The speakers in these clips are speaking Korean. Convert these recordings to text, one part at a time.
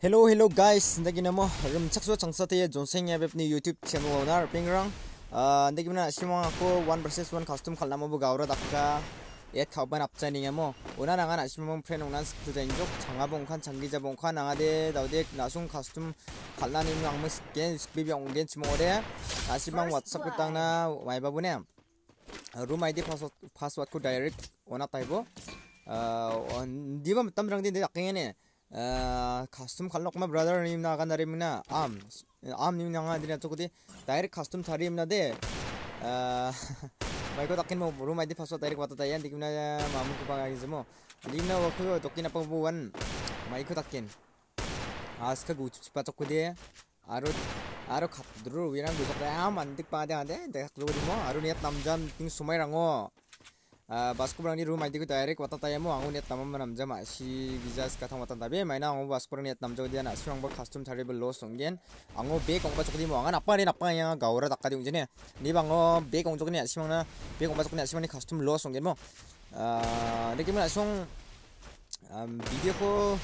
Hello, hello guys. Ndagi na mo. Ram chakso changsa tayo Johnson ya bepni YouTube channel onar pingrang. Ndagi na simang ako 1 versus 1 custom kalna mo bugawra dapka. 옛 가오반 앞자니야 뭐 오나 나가 나시몬 프렌 오난 스프젠족 장아봉칸 장기자봉칸 나가데 나오데 나송 가스툼 갈라님 양무 스겐 스비비 옹겐 치모레 나시방 왓츠업 땅나 와이바보네 룸 아이디 파스워드 코 다이렉트 오나 타이보 어 디바 담랑데 나킹에네 කස්තුම් කල්ලොක්ම බ්‍රදර නීම්නාගන්න දරමින ආම් ආම් නිමනාග දින අතුකුති දෛර කස්තුම් තරීම්නදේ මයිකොතක්කින් මුරු මයිදි පස්ව තෛරක වතතය දිකින මමුකු පාගිසම ලින්න වකුව තොක්කින පපුුවන් මයිකොතක්කෙන් ආස්ක ගූචි පතොක්කුදේ අරු අර කදුරු වෙන ගුසපයා මන්තික් පාදයාද දෙස්ලෝරිම අරුනියත් නම්ජන් තින් සුමයි රඟෝ 바스코 브랑니 루 마이디고 다이렉 왔다타야모 왕우니엣 담아만 남자 마시 비자스카 탕 왔다타비에 마이나 왕우 바스코 브랑니엣 남자 어디야 나 수영복 카스툼 자리블 로 송겐 왕우 베 공바 쪽디 모 왕아 나빠리 나빠야 가오라 닦아디 웅지네 니 방어 베 공쪽니 아시망나 베 공바 쪽니 아시망니 카스툼 로 송겐 모 느낌은 아시망 비디오코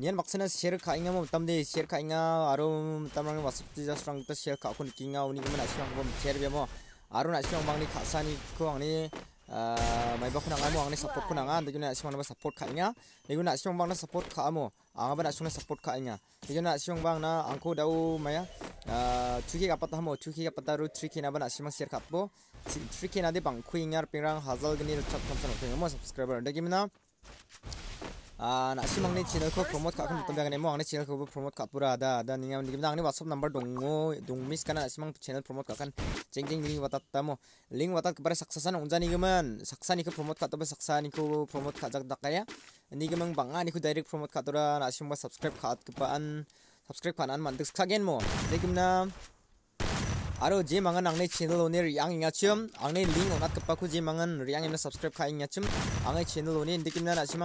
니엔 막스나 시에르 카잉아 모 담데 시에르 카잉아 아롬 담랑이 왔습니다 수랑부터 시에르 카코 느낌아 우니기면 아시망범 제르베모 아론 아시망 방니 카사니 그 왕니 Ah, mai ba khuna ngamu ang ne support khuna ah. ngam dejuna siung na support kha nya ne guna siung bang na support kha amu ang ba na siung na support kha nya dejuna siung bang na angku dau maya ah. chuki ga patamo chuki ga pataru chuki na ba na siung share kha bo chuki na de bang khuing ar pingrang hazal gni chak thamsa no thing mo subscriber de gimna 아, 나 시망 내 채널 그 프로모트 가끔 좀 배가 내모 안에 채널 그 프로모트 가쁘라 하다. 나 니가 니가 당니 왓섭 넘버 동무 동미스 가나 시망 채널 프로모트 가끔 쨍쨍 링 왔다 뭐. 링 왔다 그 바래 삭사산 온자 니가만 삭사니 그 프로모트 가도 배 삭사니 그 프로모트 가작 닦아야. 니가만 방아 니그 다이렉트 프로모트 가더라. 나 시망 뭐 서브스크랩 가 그반 서브스크랩 반안 만들 스카겐 뭐. 니가만 আৰু যি মাঙন আংনি channel হনি ৰিয়াং ইঙাচিম আংনি link অনাত কপাকু যি মাঙন ৰিয়াং ইনে ছাবস্ক্ৰাইব খাই ইঙাচিম আংনি চেনেল হনি ইন্দি কিমান আছিম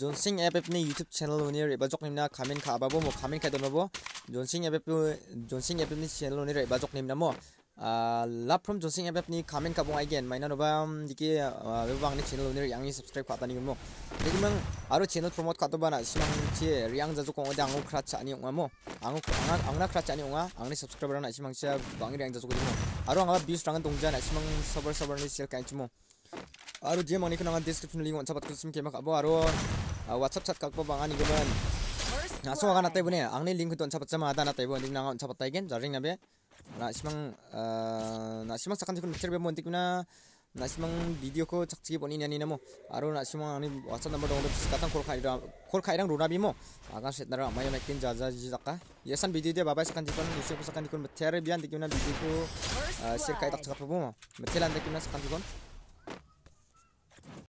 জোনসিং এপ এপনি ইউটিউব চেনেল হনি ৰিবা জক নিমনা খামিন খাবাব মো খামিন খাই দনব জোনসিং এপ এপ জোনসিং এপ এপনি চেনেল হনি ৰিবা জক নিমনা মো l a v from josing a e p ni comment ka bong again maina no bam diki We bang ni channel ni yang ni subscribe ka tani mo diki mang aro channel promote ka to bana simang che riang ja ju kong da ang khra c a ni o m g mo ang ang ang n khra c a ni o m o ang ni subscriber na s i a n g cha bang riang ja ju ko mo aro ang b i e w s rang a n dong ja na simang sabar sabar ni sel i kan i mo aro je mang ni kana description link on t h a p a t ko sim ke ma ka bo aro whatsapp chat ka bo bang ani ge m a n na so a n ga na te bune ang ni link don g chapat s h a ma a da na te bo n e na on chapat ta gen ja ring na be na simang na simang sakan tikun mikir bemo antik na na simang video ko chak chigi boni nyani namo aro na simang ani whatsapp number dong dong katang kol kai kol kai rang runa bimo akan set nara mayo nakin jaja jaka yesan video de babai sakan tikun yusuf sakan tikun mikir bian tikun na video ko share kai tak chakap bemo mikir lan tikun na sakan tikun